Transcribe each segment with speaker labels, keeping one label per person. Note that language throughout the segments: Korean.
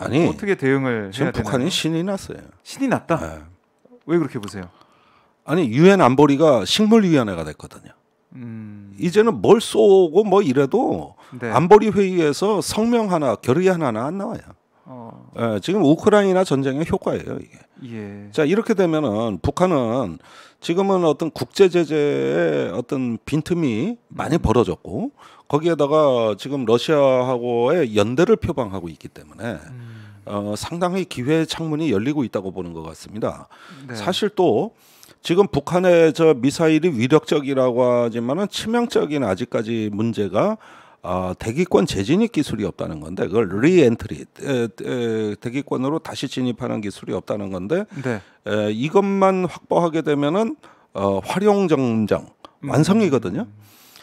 Speaker 1: 아니 어떻게 대응을 지금 북한이 되나요? 신이 났어요. 신이 났다. 네. 왜 그렇게 보세요? 아니 유엔 안보리가 식물위원회가 됐거든요. 음... 이제는 뭘 쏘고 뭐 이래도 네. 안보리 회의에서 성명 하나 결의 하나는 안 나와요. 어... 예, 지금 우크라이나 전쟁의 효과예요 이게. 예. 자 이렇게 되면은 북한은 지금은 어떤 국제 제재의 어떤 빈틈이 많이 음. 벌어졌고 거기에다가 지금 러시아하고의 연대를 표방하고 있기 때문에 음. 어, 상당히 기회 창문이 열리고 있다고 보는 것 같습니다. 네. 사실 또 지금 북한의 저 미사일이 위력적이라고 하지만은 치명적인 아직까지 문제가 어, 대기권 재진입 기술이 없다는 건데 그걸 리엔트리 대기권으로 다시 진입하는 기술이 없다는 건데 네. 에, 이것만 확보하게 되면은 어, 활용 정정 음. 완성이거든요.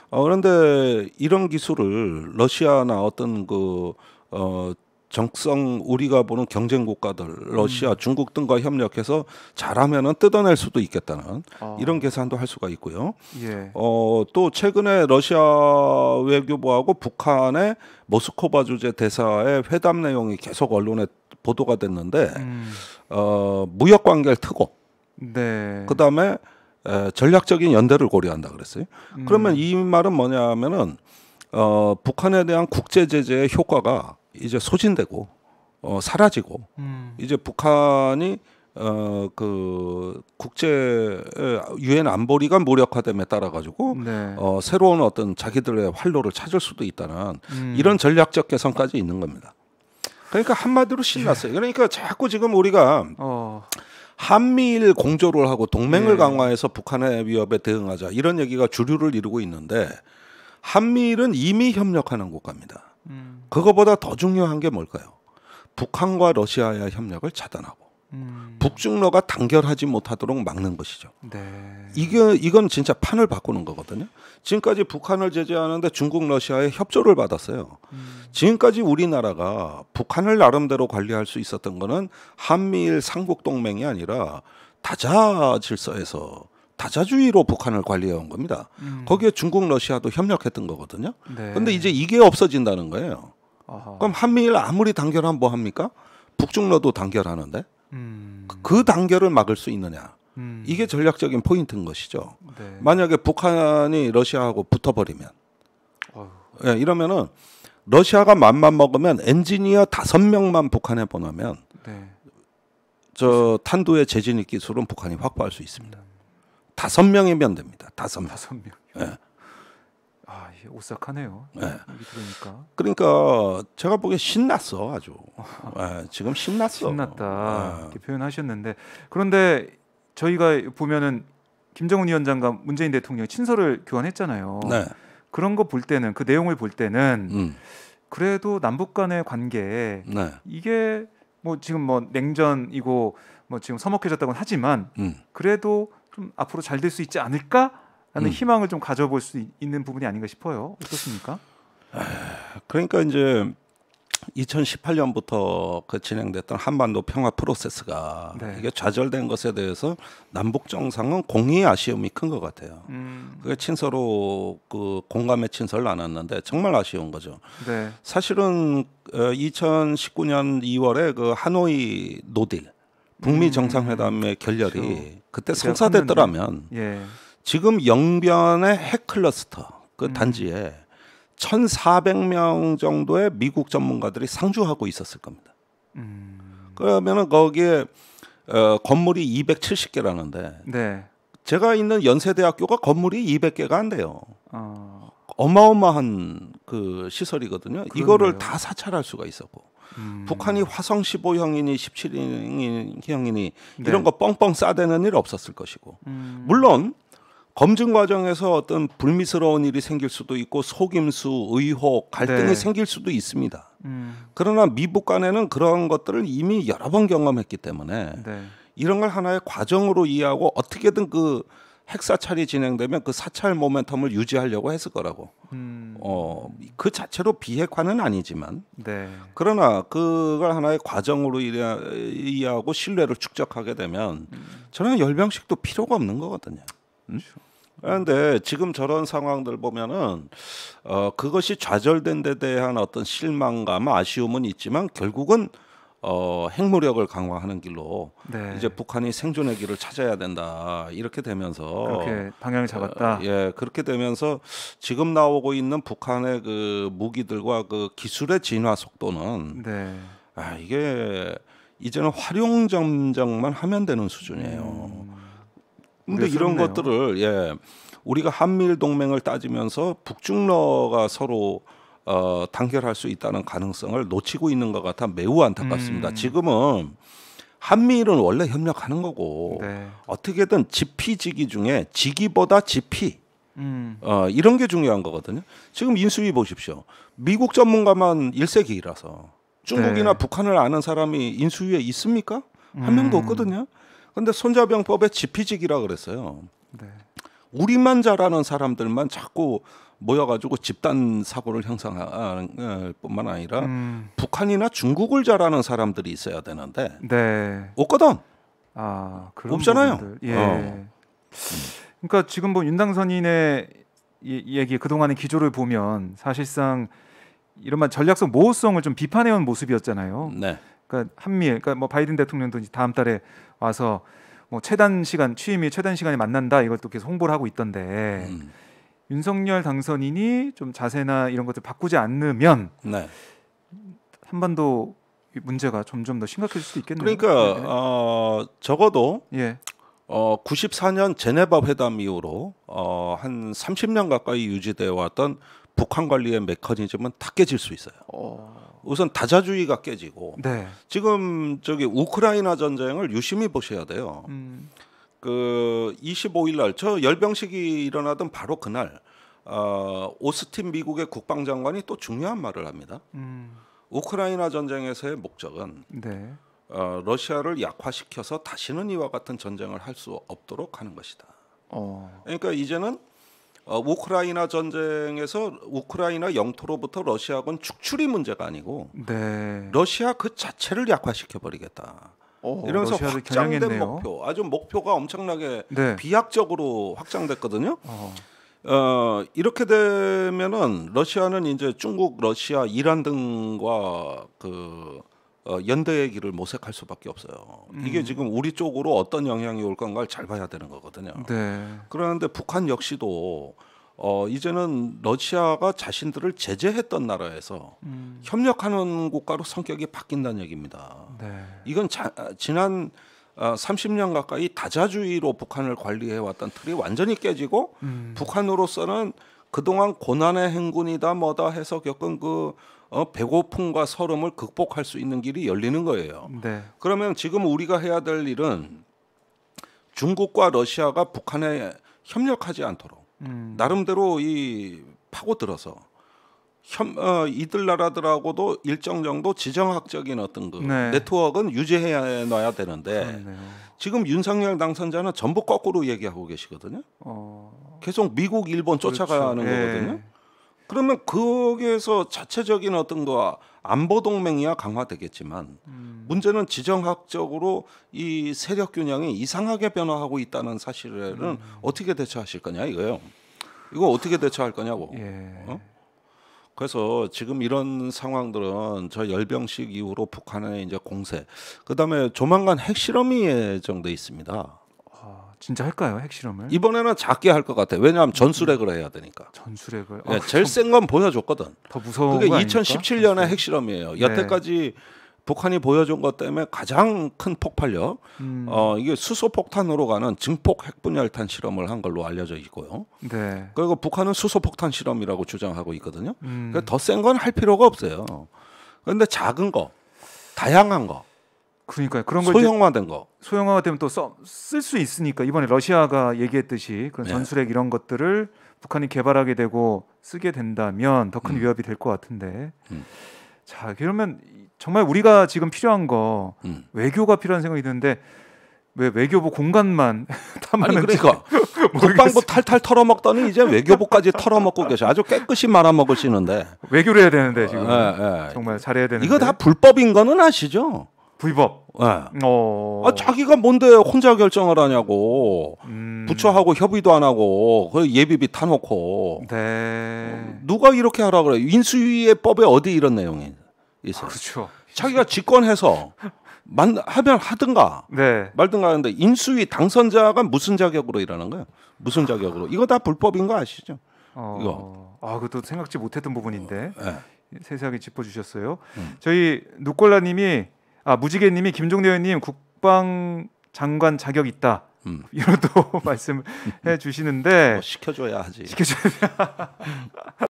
Speaker 1: 어, 그런데 이런 기술을 러시아나 어떤 그 어, 정성 우리가 보는 경쟁 국가들 음. 러시아, 음. 중국 등과 협력해서 잘하면은 뜯어낼 수도 있겠다는 어. 이런 계산도 할 수가 있고요. 예. 어또 최근에 러시아 외교부하고 북한의 모스코바 주재 대사의 회담 내용이 계속 언론에 보도가 됐는데 음. 어 무역 관계를 트고 네. 그다음에 에, 전략적인 연대를 고려한다 그랬어요. 음. 그러면 이 말은 뭐냐면은 하 어, 북한에 대한 국제 제재의 효과가 이제 소진되고 어, 사라지고 음. 이제 북한이 어그 국제 유엔 안보리가 무력화됨에 따라 가지고 네. 어 새로운 어떤 자기들의 활로를 찾을 수도 있다는 음. 이런 전략적 개선까지 있는 겁니다. 그러니까 한마디로 신났어요. 그러니까 자꾸 지금 우리가 어. 한미일 공조를 하고 동맹을 네. 강화해서 북한의 위협에 대응하자 이런 얘기가 주류를 이루고 있는데 한미일은 이미 협력하는 국가입니다. 음. 그거보다 더 중요한 게 뭘까요? 북한과 러시아의 협력을 차단하고 음. 북중러가 단결하지 못하도록 막는 것이죠. 네. 이게 이건 진짜 판을 바꾸는 거거든요. 지금까지 북한을 제재하는데 중국 러시아의 협조를 받았어요. 음. 지금까지 우리나라가 북한을 나름대로 관리할 수 있었던 거는 한미일 삼국 동맹이 아니라 다자 질서에서 다자주의로 북한을 관리해 온 겁니다. 음. 거기에 중국, 러시아도 협력했던 거거든요. 네. 근데 이제 이게 없어진다는 거예요. 어허. 그럼 한미일 아무리 단결하면 뭐 합니까? 북중러도 단결하는데 음. 그 단결을 막을 수 있느냐? 음. 이게 전략적인 포인트인 것이죠. 네. 만약에 북한이 러시아하고 붙어버리면 예, 이러면은 러시아가 맘만 먹으면 엔지니어 다섯 명만 북한에 보내면 네. 저 탄도의 재진입 기술은 북한이 확보할 수 있습니다. 다섯 명이면 됩니다. 다섯 명. 다섯 명. 예.
Speaker 2: 아, 오싹하네요. 예. 그러니까.
Speaker 1: 그러니까 제가 보기에 신났어 아주. 예, 지금 신났어. 신났다 예. 이렇게 표현하셨는데 그런데 저희가
Speaker 2: 보면은 김정은 위원장과 문재인 대통령 이 친서를 교환했잖아요. 네. 그런 거 볼 때는 그 내용을 볼 때는 음. 그래도 남북 간의 관계 네. 이게 뭐 지금 뭐 냉전이고 뭐 지금 서먹해졌다고는 하지만 음. 그래도 좀 앞으로 잘 될 수 있지 않을까라는 음. 희망을 좀 가져볼 수 있는 부분이 아닌가 싶어요. 어떻습니까?
Speaker 1: 그러니까 이제 2018년부터 그 진행됐던 한반도 평화 프로세스가 네. 이게 좌절된 것에 대해서 남북 정상은 공의 아쉬움이 큰 것 같아요. 음. 그게 친서로 그 공감의 친서를 나눴는데 정말 아쉬운 거죠. 네. 사실은 2019년 어, 2월에 그 하노이 노딜 북미 정상회담의 결렬이 그렇죠. 그때 성사됐더라면 예. 지금 영변의 핵 클러스터 그 음. 단지에 1,400명 정도의 미국 전문가들이 상주하고 있었을 겁니다.
Speaker 2: 음.
Speaker 1: 그러면은 거기에 어, 건물이 270개라는데 네. 제가 있는 연세대학교가 건물이 200개가 안 돼요. 어. 어마어마한 그 시설이거든요. 그러네요. 이거를 다 사찰할 수가 있었고 음. 북한이 화성 15형이니 17형이니 네. 이런 거 뻥뻥 싸대는 일 없었을 것이고 음. 물론 검증 과정에서 어떤 불미스러운 일이 생길 수도 있고 속임수, 의혹, 갈등이 네. 생길 수도 있습니다. 음. 그러나 미북 간에는 그러한 것들을 이미 여러 번 경험했기 때문에 네. 이런 걸 하나의 과정으로 이해하고 어떻게든 그 핵사찰이 진행되면 그 사찰 모멘텀을 유지하려고 했을 거라고. 음. 어, 그 자체로 비핵화는 아니지만 네. 그러나 그걸 하나의 과정으로 이해하고 신뢰를 축적하게 되면 음. 저는 열병식도 필요가 없는 거거든요. 음? 그렇죠. 그런데 지금 저런 상황들 보면은 어, 그것이 좌절된 데 대한 어떤 실망감, 아쉬움은 있지만 결국은 어, 핵무력을 강화하는 길로 네. 이제 북한이 생존의 길을 찾아야 된다 이렇게 되면서 그렇게 방향을 잡았다. 어, 예, 그렇게 되면서 지금 나오고 있는 북한의 그 무기들과 그 기술의 진화 속도는 네. 아 이게 이제는 활용 점정만 하면 되는 수준이에요. 음, 근데 그렇습네요. 이런 것들을 예 우리가 한미일 동맹을 따지면서 북중러가 서로 어, 단결할 수 있다는 가능성을 놓치고 있는 것 같아 매우 안타깝습니다. 음. 지금은 한미일은 원래 협력하는 거고 네. 어떻게든 지피지기 중에 지기보다 지피 음. 어, 이런 게 중요한 거거든요. 지금 인수위 보십시오. 미국 전문가만 1세기라서 이 중국이나 네. 북한을 아는 사람이 인수위에 있습니까? 한 명도 음. 없거든요. 근데 손자병법에 지피지기라 그랬어요. 네. 우리만 잘하는 사람들만 자꾸 모여가지고 집단 사고를 형성하는 어, 뿐만 아니라 음. 북한이나 중국을 잘하는 사람들이 있어야 되는데 네. 없거든. 아, 없잖아요. 예. 어.
Speaker 2: 그러니까 지금 뭐 윤당선인의 얘기 그동안의 기조를 보면 사실상 이런 말 전략성 모호성을 좀 비판해온 모습이었잖아요. 네. 그러니까 한미, 그러니까 뭐 바이든 대통령도 다음 달에 와서 뭐 최단 시간 취임이 최단 시간에 만난다 이것도 계속 홍보를 하고 있던데 음. 윤석열 당선인이 좀 자세나 이런 것들 바꾸지 않으면 네. 한반도 문제가 점점 더 심각해질 수도 있겠네요. 그러니까 네.
Speaker 1: 어, 적어도 예. 어, 94년 제네바 회담 이후로 어, 한 30년 가까이 유지되어 왔던 북한 관리의 메커니즘은 다 깨질 수 있어요. 어... 우선 다자주의가 깨지고 네. 지금 저기 우크라이나 전쟁을 유심히 보셔야 돼요. 음... 그 25일 날 저 열병식이 일어나던 바로 그날 어, 오스틴 미국의 국방장관이 또 중요한 말을 합니다. 음... 우크라이나 전쟁에서의 목적은 네. 어, 러시아를 약화시켜서 다시는 이와 같은 전쟁을 할 수 없도록 하는 것이다. 어... 그러니까 이제는 어, 우크라이나 전쟁에서 우크라이나 영토로부터 러시아군 축출이 문제가 아니고 네. 러시아 그 자체를 약화시켜 버리겠다.
Speaker 2: 어, 이러면서 확장된 겨냥했네요. 목표,
Speaker 1: 아주 목표가 엄청나게 네. 비약적으로 확장됐거든요. 어. 어. 이렇게 되면은 러시아는 이제 중국, 러시아, 이란 등과 그 어, 연대의 길을 모색할 수밖에 없어요. 이게 음. 지금 우리 쪽으로 어떤 영향이 올 건가를 잘 봐야 되는 거거든요. 네. 그런데 북한 역시도 어, 이제는 러시아가 자신들을 제재했던 나라에서 음. 협력하는 국가로 성격이 바뀐다는 얘기입니다. 네. 이건 자, 아, 지난 어, 아, 30년 가까이 다자주의로 북한을 관리해왔던 틀이 완전히 깨지고 음. 북한으로서는 그동안 고난의 행군이다 뭐다 해서 겪은 그 어, 배고픔과 서름을 극복할 수 있는 길이 열리는 거예요. 네. 그러면 지금 우리가 해야 될 일은 중국과 러시아가 북한에 협력하지 않도록 음. 나름대로 이 파고들어서 현, 어, 이들 나라들하고도 일정 정도 지정학적인 어떤 그 네. 트워크는 유지해 놔야 되는데 그렇네요. 지금 윤석열 당선자는 전부 거꾸로 얘기하고 계시거든요.
Speaker 2: 어...
Speaker 1: 계속 미국, 일본 그렇죠. 쫓아가는 네. 거거든요. 예. 그러면 거기에서 자체적인 어떤 거 안보 동맹이야 강화되겠지만 음. 문제는 지정학적으로 이 세력 균형이 이상하게 변화하고 있다는 사실에는 음. 어떻게 대처하실 거냐 이거요. 이거 어떻게 대처할 거냐고. 예. 어? 그래서 지금 이런 상황들은 저 열병식 이후로 북한의 이제 공세, 그다음에 조만간 핵실험이 예정돼 있습니다.
Speaker 2: 진짜 할까요 핵실험을?
Speaker 1: 이번에는 작게 할 것 같아. 요 왜냐하면 음, 전수렉을 해야
Speaker 2: 되니까. 전수렉을. 예, 아, 예, 제일
Speaker 1: 센 건 보여줬거든. 더 무서운 그게 거 아닙니까? 2017년의 핵실험이에요. 여태까지 네. 북한이 보여준 것 때문에 가장 큰 폭발력, 음. 어, 이게 수소폭탄으로 가는 증폭 핵분열탄 실험을 한 걸로 알려져 있고요. 네. 그리고 북한은 수소폭탄 실험이라고 주장하고 있거든요. 음. 그 더센 건 할 필요가 없어요. 그런데 작은 거, 다양한 거, 그러니까요. 그런 걸 소형화된 거. 소형화되면 또 쓸 수 있으니까 이번에
Speaker 2: 러시아가 얘기했듯이 그런 네. 전술핵 이런 것들을 북한이 개발하게 되고 쓰게 된다면 더큰 음. 위협이 될 것 같은데. 음. 자 그러면 정말 우리가 지금 필요한 거 음. 외교가 필요한 생각이 드는데 왜 외교부 공간만
Speaker 1: 탐하는 그러니까 국방부 탈탈 털어먹더니 이제 외교부까지 털어먹고 계셔 아주 깨끗이 말아먹으시는데 외교를 해야 되는데 어, 지금 에, 예, 에. 예. 정말 잘해야 되는데 이거 다 불법인 거는 아시죠? 불법. 예. 어... 아, 자기가 뭔데 혼자 결정을 하냐고. 음... 부처하고 협의도 안 하고 그 예비비 타놓고. 네. 누가 이렇게 하라 그래? 인수위의 법에 어디 이런 내용이 있어요? 아, 그렇죠. 자기가 직권해서 만 하면 하든가 네. 말든가 하는데 인수위 당선자가 무슨 자격으로 일하는 거예요? 무슨 아. 자격으로? 이거 다 불법인 거 아시죠? 어... 이거. 아, 그것도
Speaker 2: 생각지 못했던 부분인데. 어, 네. 세세하게 짚어주셨어요. 음. 저희 누꼴라님이 아 무지개님이 김종대 의원님 국방 장관 자격 있다. 음. 이런 또 말씀해 주시는데 뭐 시켜줘야 하지. 시켜줘야.